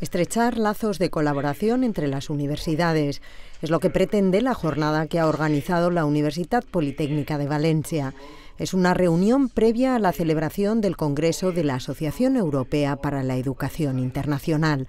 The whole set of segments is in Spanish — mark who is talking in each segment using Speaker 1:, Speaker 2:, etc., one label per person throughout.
Speaker 1: estrechar lazos de colaboración entre las universidades. Es lo que pretende la jornada que ha organizado la Universidad Politécnica de Valencia. Es una reunión previa a la celebración del Congreso de la Asociación Europea para la Educación Internacional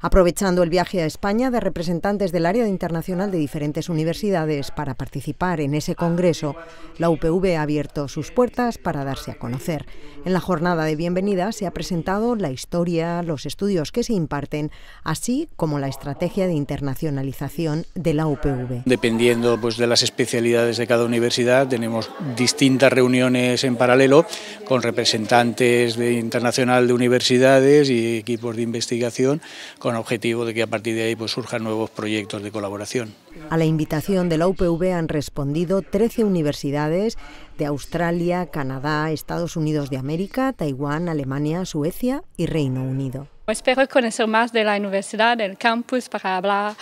Speaker 1: aprovechando el viaje a España de representantes del área internacional de diferentes universidades para participar en ese congreso, la UPV ha abierto sus puertas para darse a conocer. En la jornada de bienvenida se ha presentado la historia, los estudios que se imparten, así como la estrategia de internacionalización de la UPV.
Speaker 2: Dependiendo pues, de las especialidades de cada universidad, tenemos distintas reuniones en paralelo con representantes de internacional de universidades y equipos de investigación con objetivo de que a partir de ahí pues, surjan nuevos proyectos de colaboración.
Speaker 1: A la invitación de la UPV han respondido 13 universidades de Australia, Canadá, Estados Unidos de América, Taiwán, Alemania, Suecia y Reino Unido.
Speaker 3: Espero conocer más de la universidad, del campus, para hablar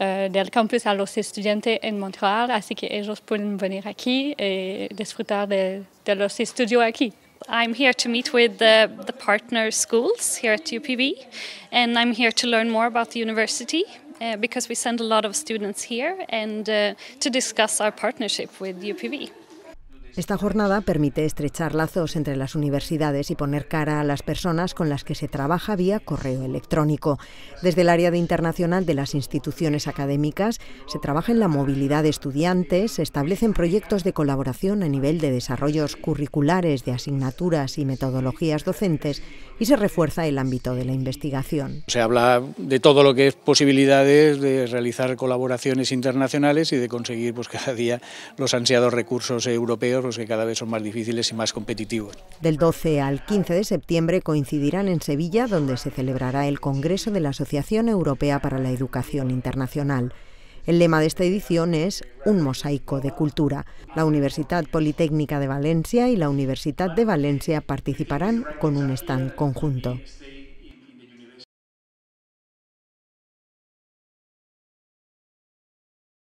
Speaker 3: eh, del campus a los estudiantes en Montreal, así que ellos pueden venir aquí y eh, disfrutar de los estudios aquí. I'm here to meet with the, the partner schools here at UPB, and I'm here to learn more about the university uh, because we send a lot of students here and uh, to discuss our partnership with UPB.
Speaker 1: Esta jornada permite estrechar lazos entre las universidades y poner cara a las personas con las que se trabaja vía correo electrónico. Desde el área de internacional de las instituciones académicas se trabaja en la movilidad de estudiantes, se establecen proyectos de colaboración a nivel de desarrollos curriculares de asignaturas y metodologías docentes y se refuerza el ámbito de la investigación.
Speaker 2: Se habla de todo lo que es posibilidades de realizar colaboraciones internacionales y de conseguir pues, cada día los ansiados recursos europeos que cada vez son más difíciles y más competitivos.
Speaker 1: Del 12 al 15 de septiembre coincidirán en Sevilla, donde se celebrará el Congreso de la Asociación Europea para la Educación Internacional. El lema de esta edición es Un mosaico de cultura. La Universidad Politécnica de Valencia y la Universidad de Valencia participarán con un stand conjunto.